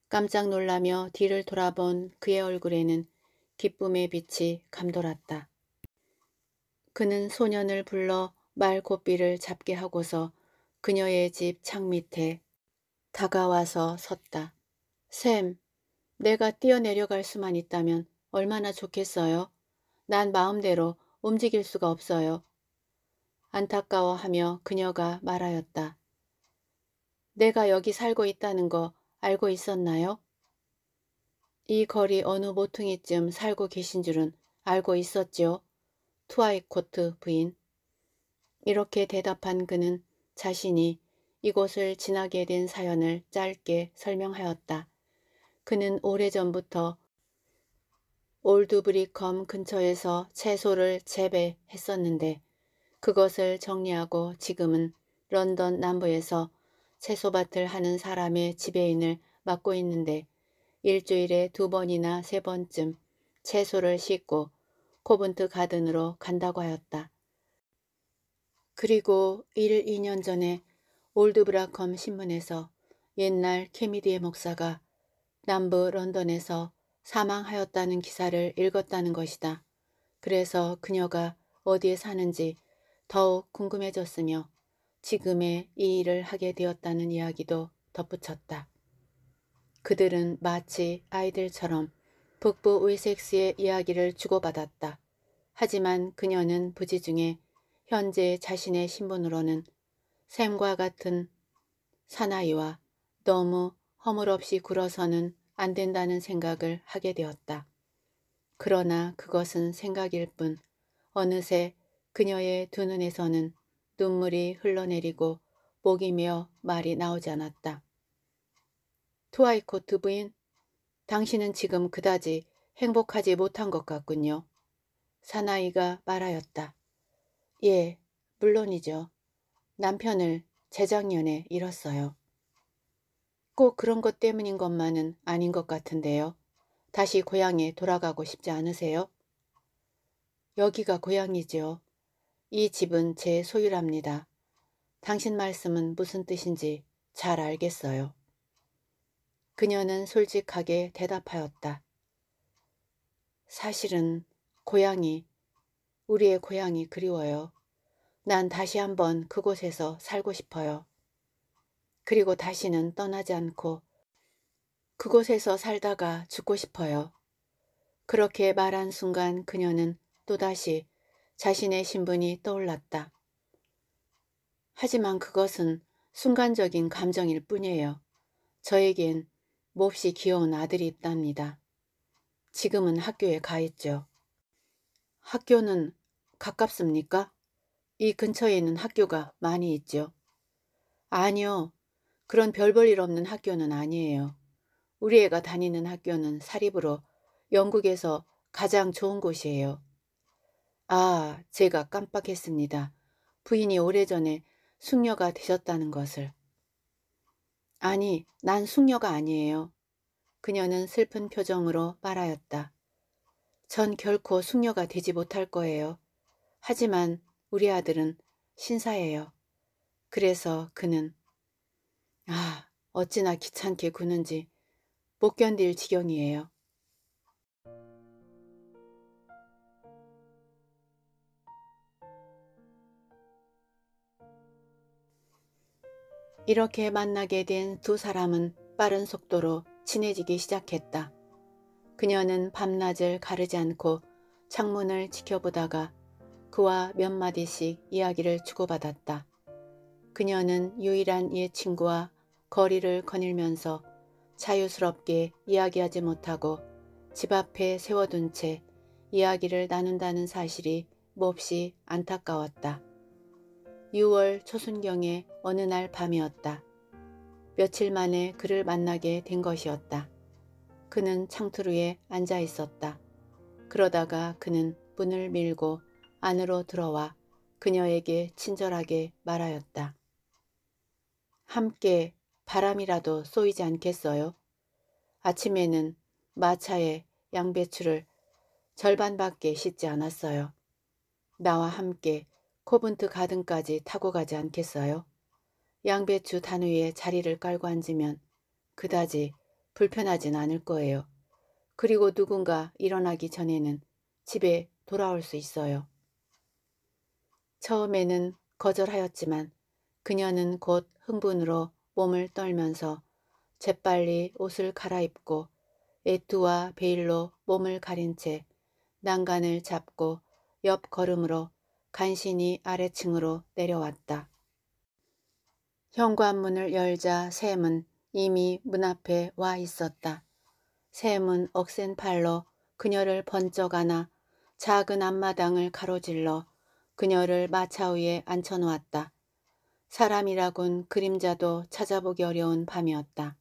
깜짝 놀라며 뒤를 돌아본 그의 얼굴에는 기쁨의 빛이 감돌았다. 그는 소년을 불러 말 고삐를 잡게 하고서 그녀의 집 창밑에 다가와서 섰다. 샘, 내가 뛰어내려갈 수만 있다면 얼마나 좋겠어요. 난 마음대로 움직일 수가 없어요. 안타까워하며 그녀가 말하였다. 내가 여기 살고 있다는 거 알고 있었나요? 이 거리 어느 모퉁이쯤 살고 계신 줄은 알고 있었지요. 트와이코트 부인. 이렇게 대답한 그는 자신이 이곳을 지나게 된 사연을 짧게 설명하였다. 그는 오래전부터 올드브리컴 근처에서 채소를 재배했었는데 그것을 정리하고 지금은 런던 남부에서 채소밭을 하는 사람의 지배인을 맡고 있는데 일주일에 두 번이나 세 번쯤 채소를 씻고 코본트 가든으로 간다고 하였다. 그리고 1, 2년 전에 올드브라컴 신문에서 옛날 케미디의 목사가 남부 런던에서 사망하였다는 기사를 읽었다는 것이다. 그래서 그녀가 어디에 사는지 더욱 궁금해졌으며 지금의 이 일을 하게 되었다는 이야기도 덧붙였다. 그들은 마치 아이들처럼 북부 웨섹스의 이야기를 주고받았다. 하지만 그녀는 부지중에 현재 자신의 신분으로는 샘과 같은 사나이와 너무 허물없이 굴어서는 안 된다는 생각을 하게 되었다. 그러나 그것은 생각일 뿐 어느새 그녀의 두 눈에서는 눈물이 흘러내리고 목이며 말이 나오지 않았다. 트와이코트 부인, 당신은 지금 그다지 행복하지 못한 것 같군요. 사나이가 말하였다. 예, 물론이죠. 남편을 재작년에 잃었어요. 꼭 그런 것 때문인 것만은 아닌 것 같은데요. 다시 고향에 돌아가고 싶지 않으세요? 여기가 고향이지요. 이 집은 제 소유랍니다. 당신 말씀은 무슨 뜻인지 잘 알겠어요. 그녀는 솔직하게 대답하였다. 사실은 고향이 우리의 고향이 그리워요. 난 다시 한번 그곳에서 살고 싶어요. 그리고 다시는 떠나지 않고 그곳에서 살다가 죽고 싶어요. 그렇게 말한 순간 그녀는 또다시 자신의 신분이 떠올랐다. 하지만 그것은 순간적인 감정일 뿐이에요. 저에겐 몹시 귀여운 아들이 있답니다. 지금은 학교에 가 있죠. 학교는 가깝습니까? 이 근처에는 학교가 많이 있죠. 아니요. 그런 별 볼 일 없는 학교는 아니에요. 우리 애가 다니는 학교는 사립으로 영국에서 가장 좋은 곳이에요. 아, 제가 깜빡했습니다. 부인이 오래전에 숙녀가 되셨다는 것을. 아니, 난 숙녀가 아니에요. 그녀는 슬픈 표정으로 말하였다. 전 결코 숙녀가 되지 못할 거예요. 하지만 우리 아들은 신사예요. 그래서 그는 아 어찌나 귀찮게 구는지 못 견딜 지경이에요. 이렇게 만나게 된 두 사람은 빠른 속도로 친해지기 시작했다. 그녀는 밤낮을 가르지 않고 창문을 지켜보다가 그와 몇 마디씩 이야기를 주고받았다. 그녀는 유일한 옛 친구와 거리를 거닐면서 자유스럽게 이야기하지 못하고 집 앞에 세워둔 채 이야기를 나눈다는 사실이 몹시 안타까웠다. 6월 초순경의 어느 날 밤이었다. 며칠 만에 그를 만나게 된 것이었다. 그는 창틀 위에 앉아 있었다. 그러다가 그는 문을 밀고 안으로 들어와 그녀에게 친절하게 말하였다. 함께 바람이라도 쏘이지 않겠어요? 아침에는 마차에 양배추를 절반밖에 씻지 않았어요. 나와 함께 코분트 가든까지 타고 가지 않겠어요? 양배추 단 위에 자리를 깔고 앉으면 그다지 불편하진 않을 거예요. 그리고 누군가 일어나기 전에는 집에 돌아올 수 있어요. 처음에는 거절하였지만 그녀는 곧 흥분으로 몸을 떨면서 재빨리 옷을 갈아입고 에투와 베일로 몸을 가린 채 난간을 잡고 옆 걸음으로 간신히 아래층으로 내려왔다. 현관문을 열자 샘은 이미 문 앞에 와 있었다. 샘은 억센 팔로 그녀를 번쩍 안아 작은 앞마당을 가로질러 그녀를 마차 위에 앉혀놓았다. 사람이라곤 그림자도 찾아보기 어려운 밤이었다.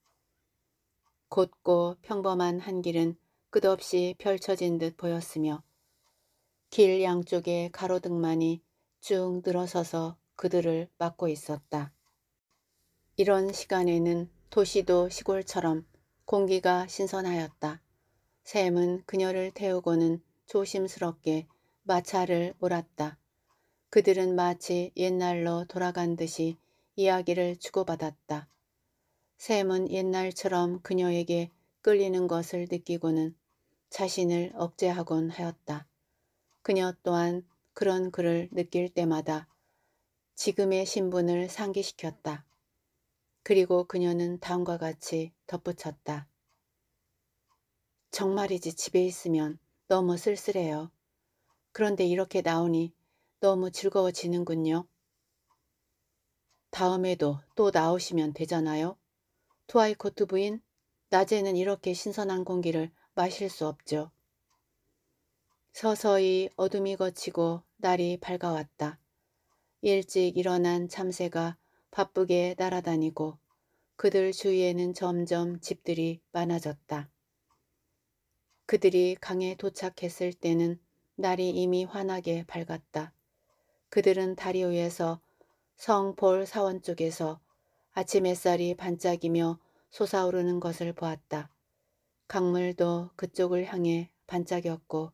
곧고 평범한 한 길은 끝없이 펼쳐진 듯 보였으며 길 양쪽에 가로등만이 쭉 늘어서서 그들을 막고 있었다. 이런 시간에는 도시도 시골처럼 공기가 신선하였다. 샘은 그녀를 태우고는 조심스럽게 마차를 몰았다. 그들은 마치 옛날로 돌아간 듯이 이야기를 주고받았다. 샘은 옛날처럼 그녀에게 끌리는 것을 느끼고는 자신을 억제하곤 하였다. 그녀 또한 그런 그를 느낄 때마다 지금의 신분을 상기시켰다. 그리고 그녀는 다음과 같이 덧붙였다. 정말이지 집에 있으면 너무 쓸쓸해요. 그런데 이렇게 나오니 너무 즐거워지는군요. 다음에도 또 나오시면 되잖아요. 트와이코트 부인, 낮에는 이렇게 신선한 공기를 마실 수 없죠. 서서히 어둠이 걷히고 날이 밝아왔다. 일찍 일어난 참새가 바쁘게 날아다니고 그들 주위에는 점점 집들이 많아졌다. 그들이 강에 도착했을 때는 날이 이미 환하게 밝았다. 그들은 다리 위에서 성 볼 사원 쪽에서 아침 햇살이 반짝이며 솟아오르는 것을 보았다. 강물도 그쪽을 향해 반짝였고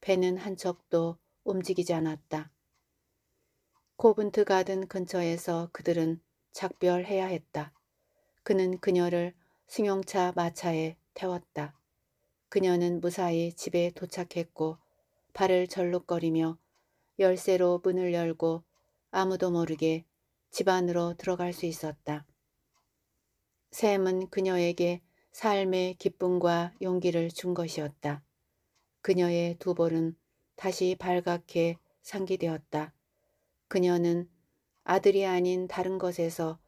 배는 한 척도 움직이지 않았다. 코븐트 가든 근처에서 그들은 작별해야 했다. 그는 그녀를 승용차 마차에 태웠다. 그녀는 무사히 집에 도착했고 발을 절룩거리며 열쇠로 문을 열고 아무도 모르게 집 안으로 들어갈 수 있었다. 샘은 그녀에게 삶의 기쁨과 용기를 준 것이었다. 그녀의 두 볼은 다시 발갛게 상기되었다. 그녀는 아들이 아닌 다른 것에서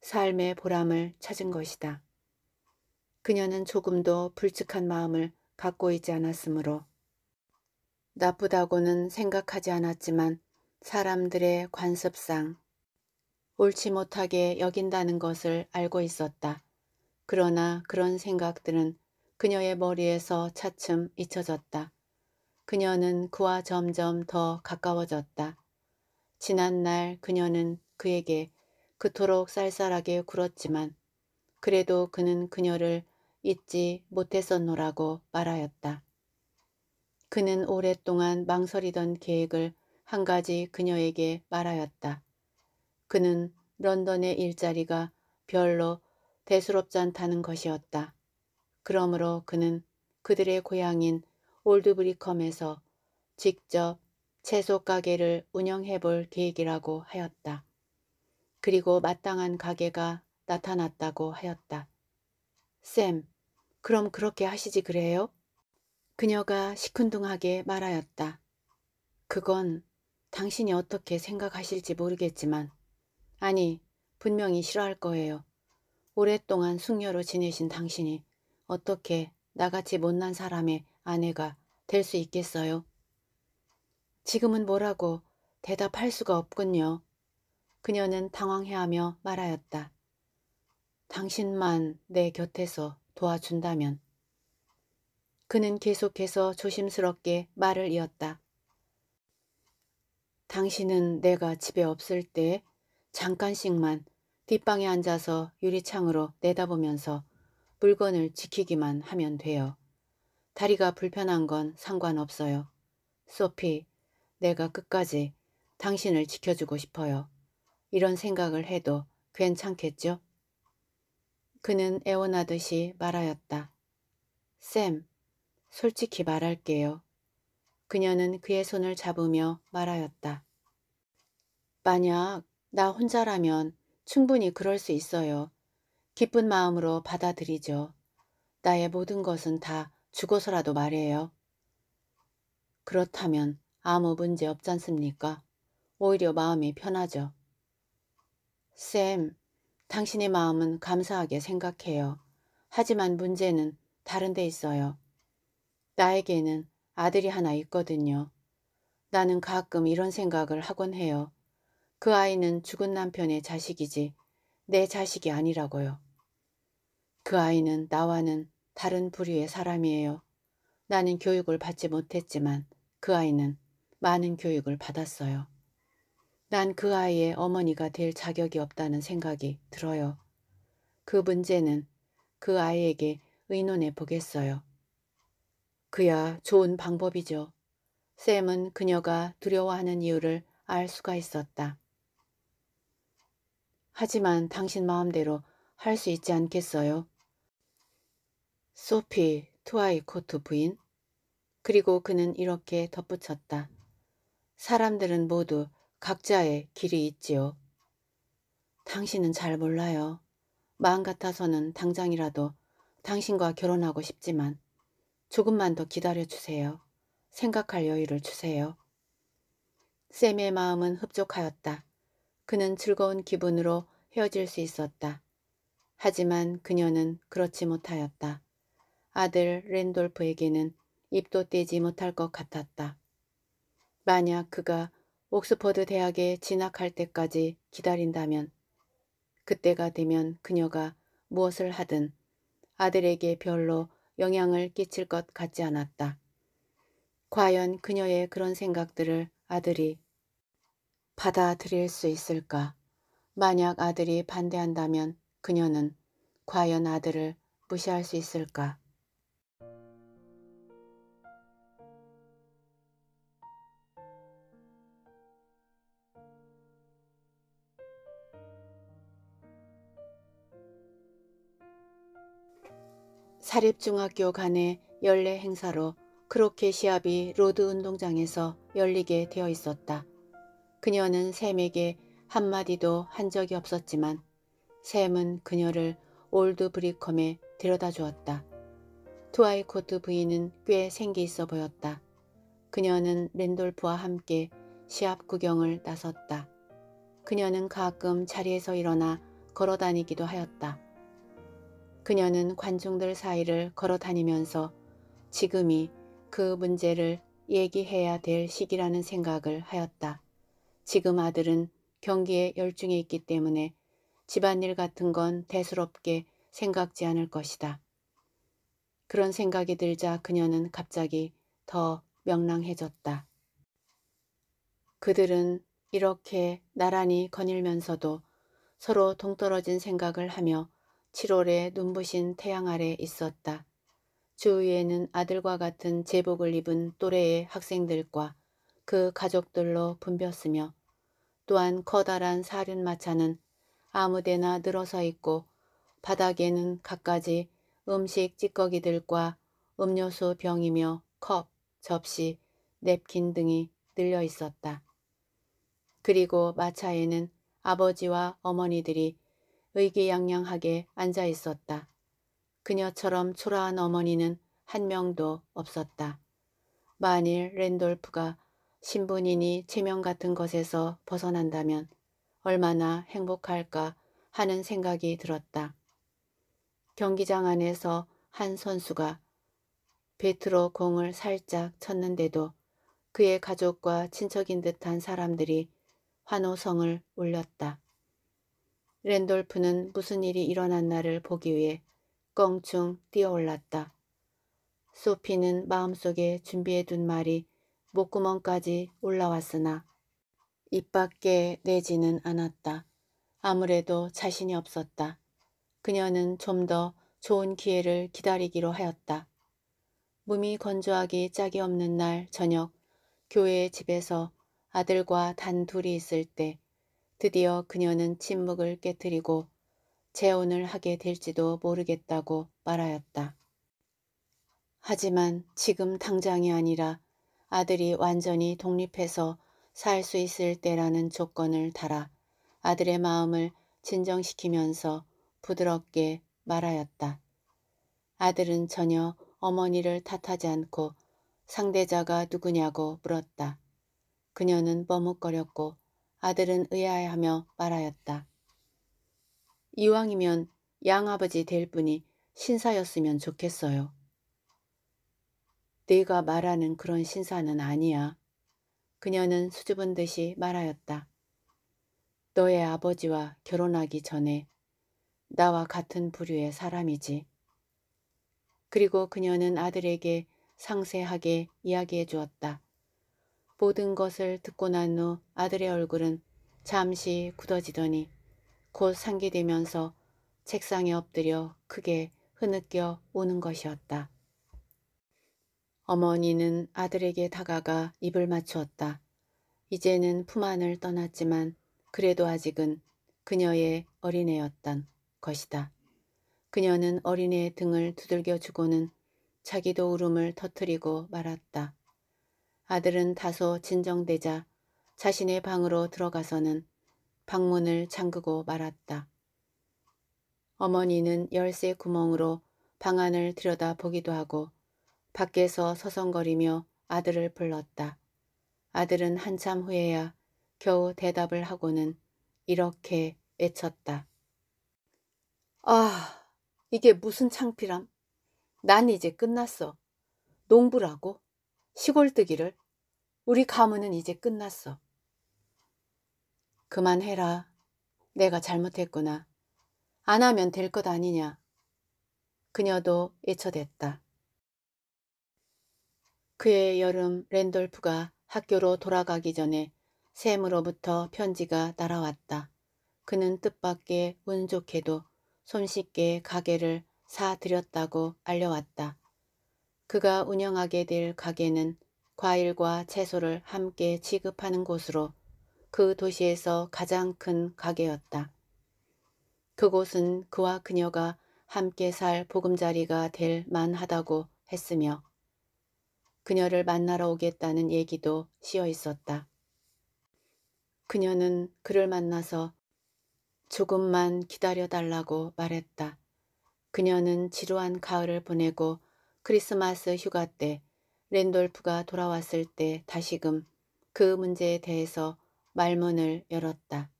삶의 보람을 찾은 것이다. 그녀는 조금도 불측한 마음을 갖고 있지 않았으므로 나쁘다고는 생각하지 않았지만 사람들의 관습상 옳지 못하게 여긴다는 것을 알고 있었다. 그러나 그런 생각들은 그녀의 머리에서 차츰 잊혀졌다. 그녀는 그와 점점 더 가까워졌다. 지난날 그녀는 그에게 그토록 쌀쌀하게 굴었지만 그래도 그는 그녀를 잊지 못했었노라고 말하였다. 그는 오랫동안 망설이던 계획을 한 가지 그녀에게 말하였다. 그는 런던의 일자리가 별로 대수롭지 않다는 것이었다. 그러므로 그는 그들의 고향인 올드브리컴에서 직접 채소 가게를 운영해 볼 계획이라고 하였다. 그리고 마땅한 가게가 나타났다고 하였다. 쌤, 그럼 그렇게 하시지 그래요? 그녀가 시큰둥하게 말하였다. 그건 당신이 어떻게 생각하실지 모르겠지만 아니, 분명히 싫어할 거예요. 오랫동안 숙녀로 지내신 당신이 어떻게 나같이 못난 사람의 아내가 될 수 있겠어요? 지금은 뭐라고 대답할 수가 없군요. 그녀는 당황해하며 말하였다. 당신만 내 곁에서 도와준다면. 그는 계속해서 조심스럽게 말을 이었다. 당신은 내가 집에 없을 때 잠깐씩만 뒷방에 앉아서 유리창으로 내다보면서 물건을 지키기만 하면 돼요. 다리가 불편한 건 상관없어요. 소피, 내가 끝까지 당신을 지켜주고 싶어요. 이런 생각을 해도 괜찮겠죠? 그는 애원하듯이 말하였다. 쌤, 솔직히 말할게요. 그녀는 그의 손을 잡으며 말하였다. 만약 나 혼자라면 충분히 그럴 수 있어요. 기쁜 마음으로 받아들이죠. 나의 모든 것은 다 죽어서라도 말해요 그렇다면 아무 문제 없잖습니까? 오히려 마음이 편하죠. 쌤, 당신의 마음은 감사하게 생각해요. 하지만 문제는 다른 데 있어요. 나에게는 아들이 하나 있거든요. 나는 가끔 이런 생각을 하곤 해요. 그 아이는 죽은 남편의 자식이지 내 자식이 아니라고요. 그 아이는 나와는 다른 부류의 사람이에요. 나는 교육을 받지 못했지만 그 아이는 많은 교육을 받았어요. 난 그 아이의 어머니가 될 자격이 없다는 생각이 들어요. 그 문제는 그 아이에게 의논해 보겠어요. 그야 좋은 방법이죠. 샘은 그녀가 두려워하는 이유를 알 수가 있었다. 하지만 당신 마음대로 할 수 있지 않겠어요? 소피 투아이 코트 부인 그리고 그는 이렇게 덧붙였다. 사람들은 모두 각자의 길이 있지요. 당신은 잘 몰라요. 마음 같아서는 당장이라도 당신과 결혼하고 싶지만 조금만 더 기다려주세요. 생각할 여유를 주세요. 샘의 마음은 흡족하였다. 그는 즐거운 기분으로 헤어질 수 있었다. 하지만 그녀는 그렇지 못하였다. 아들 랜돌프에게는 입도 떼지 못할 것 같았다. 만약 그가 옥스퍼드 대학에 진학할 때까지 기다린다면 그때가 되면 그녀가 무엇을 하든 아들에게 별로 영향을 끼칠 것 같지 않았다. 과연 그녀의 그런 생각들을 아들이 받아들일 수 있을까? 만약 아들이 반대한다면 그녀는 과연 아들을 무시할 수 있을까? 사립중학교 간의 연례 행사로 크로켓 시합이 로드 운동장에서 열리게 되어 있었다. 그녀는 샘에게 한마디도 한 적이 없었지만 샘은 그녀를 올드 브리컴에 데려다 주었다. 트와이코트 부인은 꽤 생기 있어 보였다. 그녀는 랜돌프와 함께 시합 구경을 나섰다. 그녀는 가끔 자리에서 일어나 걸어 다니기도 하였다. 그녀는 관중들 사이를 걸어 다니면서 지금이 그 문제를 얘기해야 될 시기라는 생각을 하였다. 지금 아들은 경기에 열중해 있기 때문에 집안일 같은 건 대수롭게 생각지 않을 것이다. 그런 생각이 들자 그녀는 갑자기 더 명랑해졌다. 그들은 이렇게 나란히 거닐면서도 서로 동떨어진 생각을 하며 7월에 눈부신 태양 아래 있었다. 주위에는 아들과 같은 제복을 입은 또래의 학생들과 그 가족들로 붐볐으며 또한 커다란 사륜마차는 아무데나 늘어서 있고 바닥에는 갖가지 음식 찌꺼기들과 음료수 병이며 컵, 접시, 냅킨 등이 늘려 있었다. 그리고 마차에는 아버지와 어머니들이 의기양양하게 앉아 있었다. 그녀처럼 초라한 어머니는 한 명도 없었다. 만일 랜돌프가 신분이니 체면 같은 것에서 벗어난다면 얼마나 행복할까 하는 생각이 들었다. 경기장 안에서 한 선수가 배트로 공을 살짝 쳤는데도 그의 가족과 친척인 듯한 사람들이 환호성을 울렸다. 랜돌프는 무슨 일이 일어난 날을 보기 위해 껑충 뛰어올랐다. 소피는 마음속에 준비해둔 말이 목구멍까지 올라왔으나 입 밖에 내지는 않았다. 아무래도 자신이 없었다. 그녀는 좀 더 좋은 기회를 기다리기로 하였다. 몸이 건조하기 짝이 없는 날 저녁 교회의 집에서 아들과 단 둘이 있을 때 드디어 그녀는 침묵을 깨뜨리고 재혼을 하게 될지도 모르겠다고 말하였다. 하지만 지금 당장이 아니라 아들이 완전히 독립해서 살 수 있을 때라는 조건을 달아 아들의 마음을 진정시키면서 부드럽게 말하였다. 아들은 전혀 어머니를 탓하지 않고 상대자가 누구냐고 물었다. 그녀는 머뭇거렸고 아들은 의아해하며 말하였다. 이왕이면 양아버지 될뿐이 신사였으면 좋겠어요. 네가 말하는 그런 신사는 아니야. 그녀는 수줍은 듯이 말하였다. 너의 아버지와 결혼하기 전에 나와 같은 부류의 사람이지. 그리고 그녀는 아들에게 상세하게 이야기해 주었다. 모든 것을 듣고 난 후 아들의 얼굴은 잠시 굳어지더니 곧 상기되면서 책상에 엎드려 크게 흐느껴 우는 것이었다. 어머니는 아들에게 다가가 입을 맞추었다. 이제는 품 안을 떠났지만 그래도 아직은 그녀의 어린애였던 것이다. 그녀는 어린애의 등을 두들겨 주고는 자기도 울음을 터뜨리고 말았다. 아들은 다소 진정되자 자신의 방으로 들어가서는 방문을 잠그고 말았다. 어머니는 열쇠 구멍으로 방 안을 들여다보기도 하고 밖에서 서성거리며 아들을 불렀다. 아들은 한참 후에야 겨우 대답을 하고는 이렇게 외쳤다 아, 이게 무슨 창피람. 난 이제 끝났어. 농부라고. 시골뜨기를 우리 가문은 이제 끝났어. 그만해라. 내가 잘못했구나. 안 하면 될 것 아니냐. 그녀도 애처됐다. 그해 여름 랜돌프가 학교로 돌아가기 전에 샘으로부터 편지가 날아왔다. 그는 뜻밖의 운 좋게도 손쉽게 가게를 사들였다고 알려왔다. 그가 운영하게 될 가게는 과일과 채소를 함께 취급하는 곳으로 그 도시에서 가장 큰 가게였다. 그곳은 그와 그녀가 함께 살 보금자리가 될 만하다고 했으며 그녀를 만나러 오겠다는 얘기도 씌어 있었다. 그녀는 그를 만나서 조금만 기다려달라고 말했다. 그녀는 지루한 가을을 보내고 크리스마스 휴가 때 랜돌프가 돌아왔을 때 다시금 그 문제에 대해서 말문을 열었다.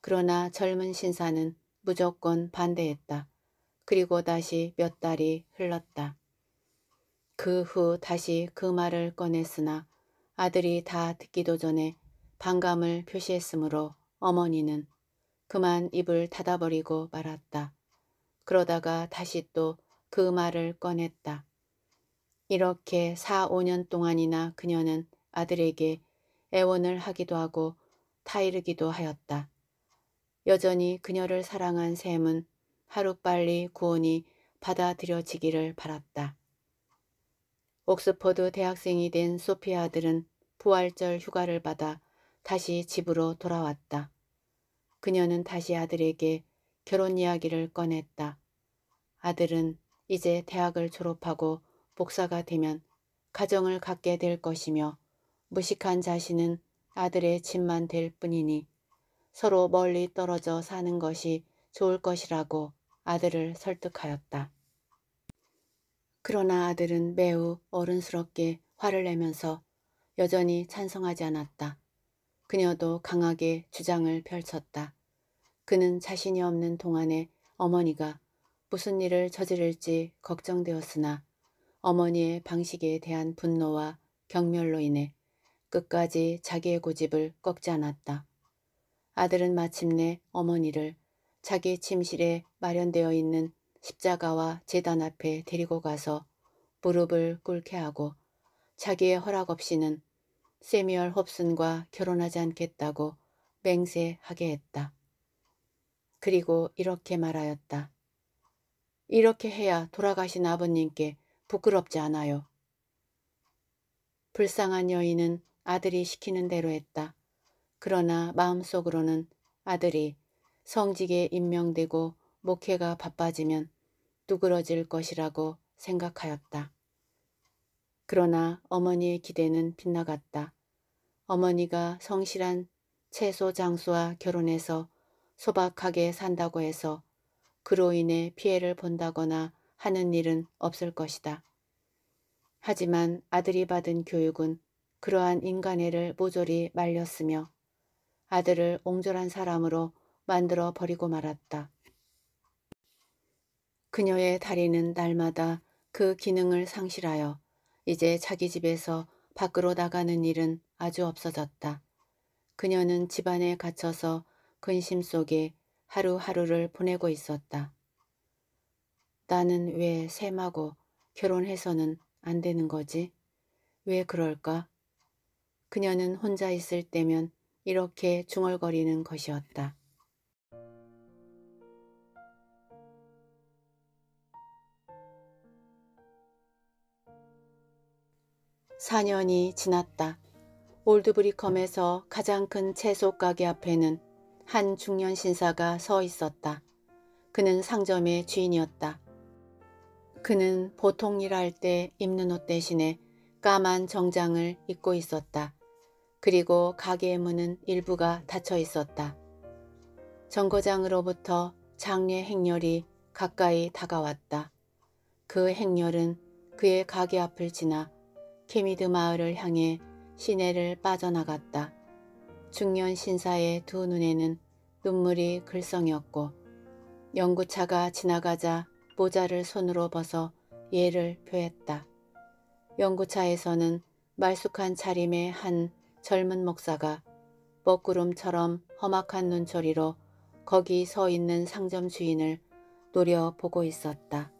그러나 젊은 신사는 무조건 반대했다. 그리고 다시 몇 달이 흘렀다. 그 후 다시 그 말을 꺼냈으나 아들이 다 듣기도 전에 반감을 표시했으므로 어머니는 그만 입을 닫아버리고 말았다. 그러다가 다시 또 그 말을 꺼냈다. 이렇게 4, 5년 동안이나 그녀는 아들에게 애원을 하기도 하고 타이르기도 하였다. 여전히 그녀를 사랑한 샘은 하루빨리 구원이 받아들여지기를 바랐다. 옥스퍼드 대학생이 된 소피아들은 부활절 휴가를 받아 다시 집으로 돌아왔다. 그녀는 다시 아들에게 결혼 이야기를 꺼냈다. 아들은 이제 대학을 졸업하고 복사가 되면 가정을 갖게 될 것이며 무식한 자신은 아들의 집만 될 뿐이니 서로 멀리 떨어져 사는 것이 좋을 것이라고 아들을 설득하였다. 그러나 아들은 매우 어른스럽게 화를 내면서 여전히 찬성하지 않았다. 그녀도 강하게 주장을 펼쳤다. 그는 자신이 없는 동안에 어머니가 무슨 일을 저지를지 걱정되었으나 어머니의 방식에 대한 분노와 경멸로 인해 끝까지 자기의 고집을 꺾지 않았다. 아들은 마침내 어머니를 자기 침실에 마련되어 있는 십자가와 재단 앞에 데리고 가서 무릎을 꿇게 하고 자기의 허락 없이는 세미얼 홉슨과 결혼하지 않겠다고 맹세하게 했다. 그리고 이렇게 말하였다. 이렇게 해야 돌아가신 아버님께 부끄럽지 않아요. 불쌍한 여인은 아들이 시키는 대로 했다. 그러나 마음속으로는 아들이 성직에 임명되고 목회가 바빠지면 누그러질 것이라고 생각하였다. 그러나 어머니의 기대는 빗나갔다. 어머니가 성실한 채소 장수와 결혼해서 소박하게 산다고 해서 그로 인해 피해를 본다거나 하는 일은 없을 것이다. 하지만 아들이 받은 교육은 그러한 인간애를 모조리 말렸으며 아들을 옹졸한 사람으로 만들어 버리고 말았다. 그녀의 다리는 날마다 그 기능을 상실하여 이제 자기 집에서 밖으로 나가는 일은 아주 없어졌다. 그녀는 집안에 갇혀서 근심 속에 하루하루를 보내고 있었다. 나는 왜 샘하고 결혼해서는 안 되는 거지? 왜 그럴까? 그녀는 혼자 있을 때면 이렇게 중얼거리는 것이었다. 4년이 지났다. 올드브리컴에서 가장 큰 채소 가게 앞에는 한 중년 신사가 서 있었다. 그는 상점의 주인이었다. 그는 보통 일할 때 입는 옷 대신에 까만 정장을 입고 있었다. 그리고 가게의 문은 일부가 닫혀 있었다. 정거장으로부터 장례 행렬이 가까이 다가왔다. 그 행렬은 그의 가게 앞을 지나 케미드 마을을 향해 시내를 빠져나갔다. 중년 신사의 두 눈에는 눈물이 글썽였고 연구차가 지나가자 모자를 손으로 벗어 예를 표했다. 연구차에서는 말숙한 차림의 한 젊은 목사가 먹구름처럼 험악한 눈초리로 거기 서 있는 상점 주인을 노려보고 있었다.